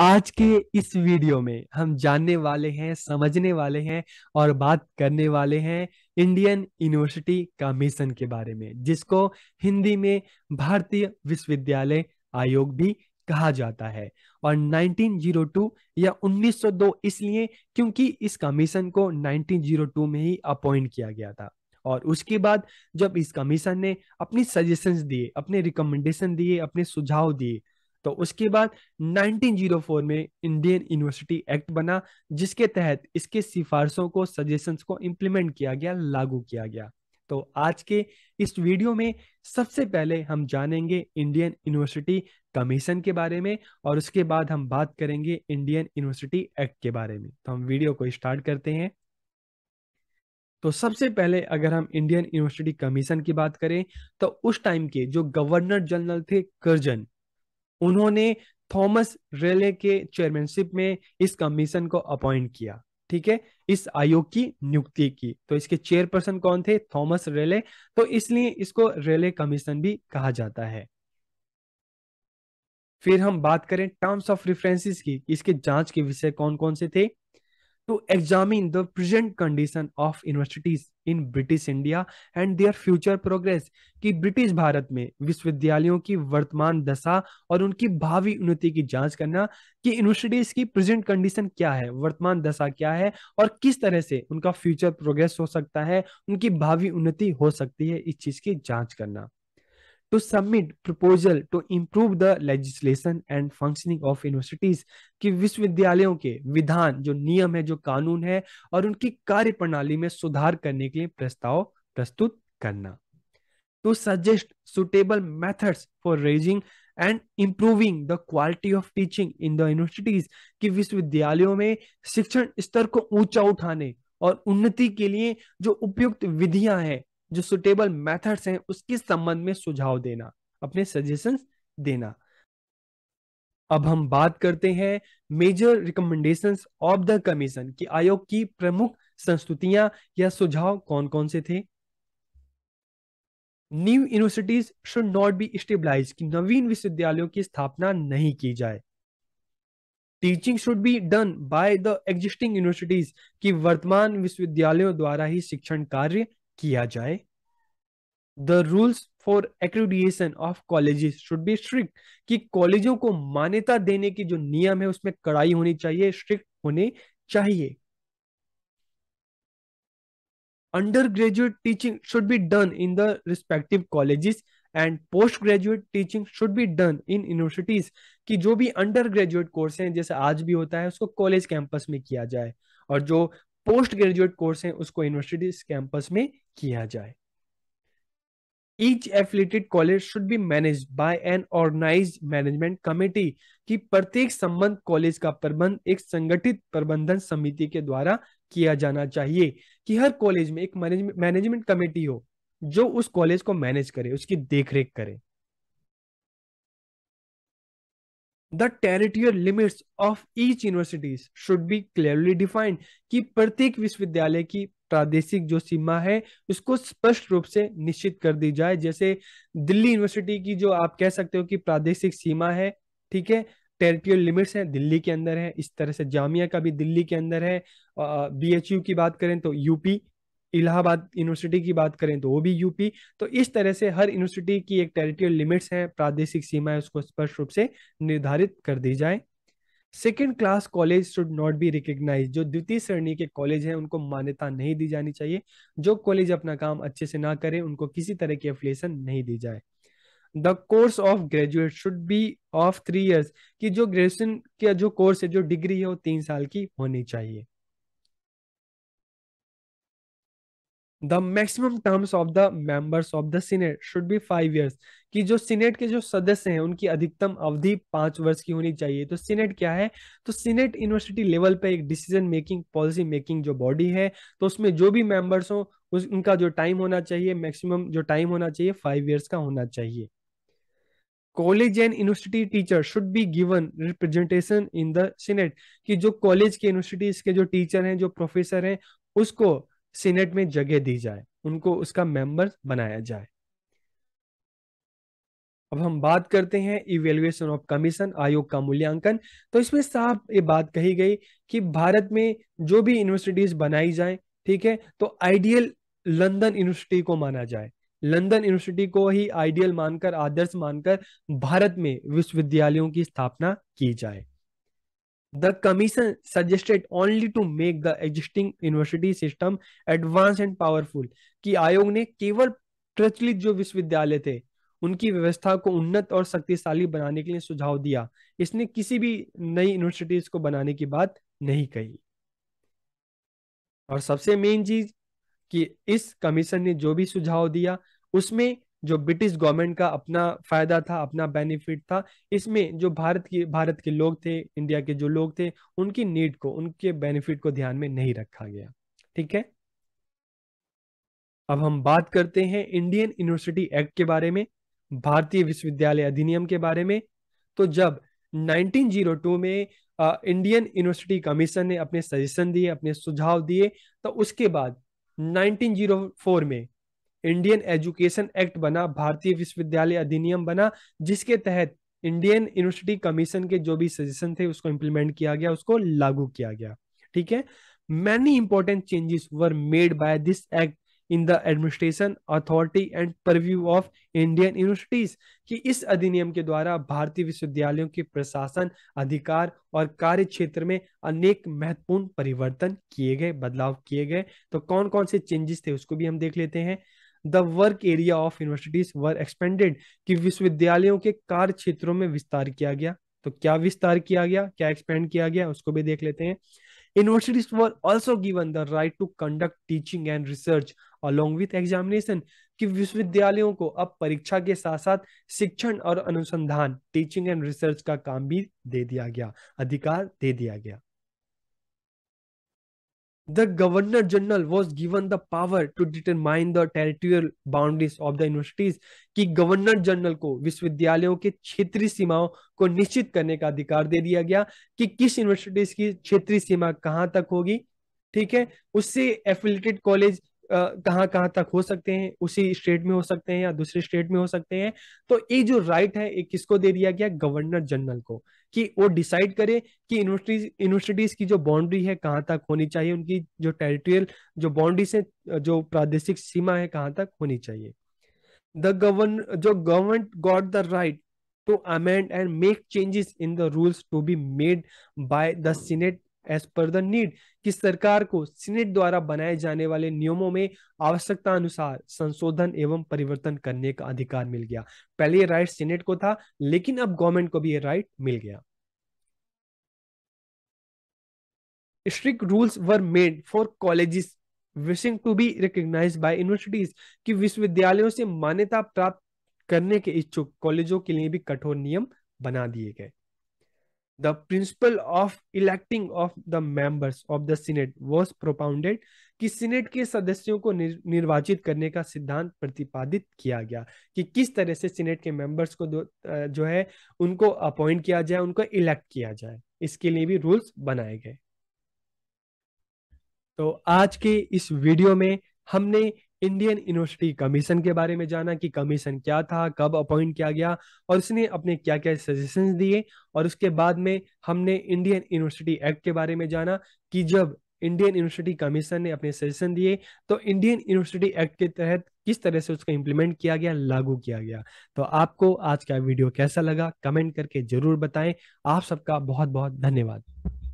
आज के इस वीडियो में हम जानने वाले हैं समझने वाले हैं और बात करने वाले हैं इंडियन यूनिवर्सिटी का मिशन के बारे में जिसको हिंदी में भारतीय विश्वविद्यालय आयोग भी कहा जाता है और 1902 या 1902 इसलिए क्योंकि इस कमीशन को 1902 में ही अपॉइंट किया गया था और उसके बाद जब इस कमीशन ने अपनी सजेशंस दिए अपने रिकमेंडेशन दिए अपने सुझाव दिए तो उसके बाद 1904 में इंडियन यूनिवर्सिटी एक्ट बना जिसके तहत इसके सिफारिशों को सजेशंस को इम्प्लीमेंट किया गया लागू किया गया तो आज के इस वीडियो में सबसे पहले हम जानेंगे इंडियन यूनिवर्सिटी कमीशन के बारे में और उसके बाद हम बात करेंगे इंडियन यूनिवर्सिटी एक्ट के बारे में तो हम वीडियो को स्टार्ट करते हैं तो सबसे पहले अगर हम इंडियन यूनिवर्सिटी कमीशन की बात करें तो उस टाइम के जो गवर्नर जनरल थे करजन उन्होंने थॉमस रेले के चेयरमैनशिप में इस कमीशन को अपॉइंट किया ठीक है इस आयोग की नियुक्ति की तो इसके चेयरपर्सन कौन थे थॉमस रेले तो इसलिए इसको रेले कमीशन भी कहा जाता है फिर हम बात करें टर्म्स ऑफ रेफरेंसेस की इसके जांच के विषय कौन कौन से थे to examine the present condition of universities in British India and their future progress कि ब्रिटिश भारत में विश्वविद्यालयों की वर्तमान दशा और उनकी भावी उन्नति की जांच करना कि यूनिवर्सिटीज की प्रेजेंट कंडीशन क्या है वर्तमान दशा क्या है और किस तरह से उनका फ्यूचर प्रोग्रेस हो सकता है उनकी भावी उन्नति हो सकती है इस चीज की जांच करना to submit proposal to improve the legislation and functioning of universities कि विश्वविद्यालयों के विधान जो नियम है जो कानून है और उनकी कार्य प्रणाली में सुधार करने के लिए प्रस्ताव प्रस्तुत करना to suggest suitable methods for raising and improving the quality of teaching in the universities की विश्वविद्यालयों में शिक्षण स्तर को ऊंचा उठाने और उन्नति के लिए जो उपयुक्त विधियां हैं जो सुटेबल मेथड्स हैं उसके संबंध में सुझाव देना अपने सजेशन देना अब हम बात करते हैं major recommendation of the commission कि आयोग की प्रमुख संस्तुतियां या सुझाव कौन कौन से थे new universities should not be stabilize कि नवीन विश्वविद्यालयों की स्थापना नहीं की जाए teaching should be done by the existing universities की वर्तमान विश्वविद्यालयों द्वारा ही शिक्षण कार्य किया जाए the rules for accreditation of colleges should be strict कि कॉलेजों को मान्यता देने की जो नियम है उसमें कड़ाई होनी चाहिए स्ट्रिक्ट होने चाहिए undergraduate teaching should be done in the respective colleges and postgraduate teaching should be done in universities कि जो भी अंडर ग्रेजुएट कोर्स हैं जैसे आज भी होता है उसको कॉलेज कैंपस में किया जाए और जो पोस्ट ग्रेजुएट कोर्स है उसको यूनिवर्सिटी कैंपस में किया जाए each affiliated college should be manage by an organize management committee कि प्रत्येक संबंध कॉलेज का प्रबंध एक संगठित प्रबंधन समिति के द्वारा किया जाना चाहिए कि हर कॉलेज में एक मैनेजमेंट कमेटी हो जो उस कॉलेज को मैनेज करे उसकी देखरेख करे the territorial limits of each universities should be clearly defined कि प्रत्येक विश्वविद्यालय की प्रादेशिक जो सीमा है उसको स्पष्ट रूप से निश्चित कर दी जाए जैसे दिल्ली यूनिवर्सिटी की जो आप कह सकते हो कि प्रादेशिक सीमा है ठीक है टेरिटोरियल लिमिट्स है दिल्ली के अंदर है इस तरह से जामिया का भी दिल्ली के अंदर है बी एच यू की बात करें तो यूपी इलाहाबाद यूनिवर्सिटी की बात करें तो वो भी यूपी तो इस तरह से हर यूनिवर्सिटी की एक टेरिटोरियल लिमिट्स है प्रादेशिक सीमा है उसको स्पष्ट रूप से निर्धारित कर दी जाए second class college should not be recognize जो द्वितीय श्रेणी के कॉलेज हैं उनको मान्यता नहीं दी जानी चाहिए जो कॉलेज अपना काम अच्छे से ना करें उनको किसी तरह की एफिलेशन नहीं दी जाए the course of graduate should be of three years कि जो ग्रेजुएशन का जो कोर्स है जो डिग्री है वो तीन साल की होनी चाहिए the maximum terms of the members of the senate should be five years कि जो सीनेट के जो सदस्य हैं उनकी अधिकतम अवधि पांच वर्ष की होनी चाहिए तो सीनेट क्या है तो सीनेट यूनिवर्सिटी लेवल पे एक डिसीजन मेकिंग पॉलिसी मेकिंग जो बॉडी है तो उसमें जो भी मेंबर्स हो उस उनका जो टाइम होना चाहिए मैक्सिमम जो टाइम होना चाहिए फाइव ईयर्स का होना चाहिए college and university teacher should be given representation in the senate कि जो कॉलेज के यूनिवर्सिटीज के जो टीचर हैं जो प्रोफेसर हैं उसको सीनेट में जगह दी जाए उनको उसका मेंबर बनाया जाए अब हम बात करते हैं इवेल्युएशन ऑफ कमीशन आयोग का मूल्यांकन तो इसमें साफ ये बात कही गई कि भारत में जो भी यूनिवर्सिटीज बनाई जाए ठीक है तो आइडियल लंदन यूनिवर्सिटी को माना जाए लंदन यूनिवर्सिटी को ही आइडियल मानकर आदर्श मानकर भारत में विश्वविद्यालयों की स्थापना की जाए The commission suggested only to make the existing university system advanced and powerful कि आयोग ने केवल प्रचलित जो विश्वविद्यालय थे उनकी व्यवस्था को उन्नत और शक्तिशाली बनाने के लिए सुझाव दिया इसने किसी भी नई यूनिवर्सिटीज को बनाने की बात नहीं कही और सबसे मेन चीज कि इस कमीशन ने जो भी सुझाव दिया उसमें जो ब्रिटिश गवर्नमेंट का अपना फायदा था अपना बेनिफिट था इसमें जो भारत के भारत के लोग थे इंडिया के जो लोग थे उनकी नीड को उनके बेनिफिट को ध्यान में नहीं रखा गया ठीक है अब हम बात करते हैं इंडियन यूनिवर्सिटी एक्ट के बारे में भारतीय विश्वविद्यालय अधिनियम के बारे में तो जब 1902 में इंडियन यूनिवर्सिटी कमीशन ने अपने सजेशन दिए अपने सुझाव दिए तो उसके बाद 1904 में इंडियन एजुकेशन एक्ट बना भारतीय विश्वविद्यालय अधिनियम बना जिसके तहत इंडियन यूनिवर्सिटी कमीशन के जो भी सजेशन थे उसको इम्प्लीमेंट किया गया उसको लागू किया गया ठीक है many important changes were made by this act in the administration authority and purview of Indian universities कि इस अधिनियम के द्वारा भारतीय विश्वविद्यालयों के प्रशासन अधिकार और कार्य क्षेत्र में अनेक महत्वपूर्ण परिवर्तन किए गए बदलाव किए गए तो कौन कौन से चेंजेस थे उसको भी हम देख लेते हैं the work area of universities were expanded कि विश्वविद्यालयों के कार्य क्षेत्रों में विस्तार किया गया तो क्या विस्तार किया गया क्या एक्सपेंड किया गया उसको भी देख लेते हैं universities were also given the right to conduct teaching and research along with examination कि विश्वविद्यालयों को अब परीक्षा के साथ साथ शिक्षण और अनुसंधान टीचिंग एंड रिसर्च का काम भी दे दिया गया अधिकार दे दिया गया the governor general was given the power to determine the territorial boundaries of the universities ki governor general ko vishwavidyalayon ke क्षेत्रीय simaon ko nishchit karne ka adhikar de diya gaya ki kis universities ki क्षेत्रीय sima kahan tak hogi theek hai usse affiliated college कहाँ कहाँ तक हो सकते हैं उसी state में हो सकते हैं या दूसरे स्टेट में हो सकते हैं तो ये जो राइट है ये किसको दे दिया गया गवर्नर जनरल को कि वो डिसाइड करे कि यूनिवर्सिटीज यूनिवर्सिटीज की जो बाउंड्री है कहाँ तक होनी चाहिए उनकी जो टेरिटोरियल जो बाउंड्रीज है जो प्रादेशिक सीमा है कहाँ तक होनी चाहिए द गवर्न जो government got the right to amend and make changes in the rules to be made by the senate as per the need कि सरकार को सीनेट द्वारा बनाए जाने वाले नियमों में आवश्यकता अनुसार संशोधन एवं परिवर्तन करने का अधिकार मिल गया पहले ये राइट सीनेट को था लेकिन अब गवर्नमेंट को भी ये राइट मिल गया strict rules were made for colleges wishing to be recognize by universities कि विश्वविद्यालयों से मान्यता प्राप्त करने के इच्छुक कॉलेजों के लिए भी कठोर नियम बना दिए गए The principle of electing of the members of the Senate was propounded कि सीनेट के सदस्यों को निर, निर्वाचित करने का सिद्धांत प्रतिपादित किया गया कि किस तरह से सीनेट के मेंबर्स को जो है उनको अपॉइंट किया जाए उनको इलेक्ट किया जाए इसके लिए भी रूल्स बनाए गए तो आज के इस वीडियो में हमने इंडियन यूनिवर्सिटी कमीशन के बारे में जाना कि कमीशन क्या था कब अपॉइंट किया गया और उसने अपने क्या क्या सजेशन दिए और उसके बाद में हमने इंडियन यूनिवर्सिटी एक्ट के बारे में जाना कि जब इंडियन यूनिवर्सिटी कमीशन ने अपने सजेशन दिए तो इंडियन यूनिवर्सिटी एक्ट के तहत किस तरह से उसको इम्प्लीमेंट किया गया लागू किया गया तो आपको आज का वीडियो कैसा लगा कमेंट करके जरूर बताएं आप सबका बहुत बहुत धन्यवाद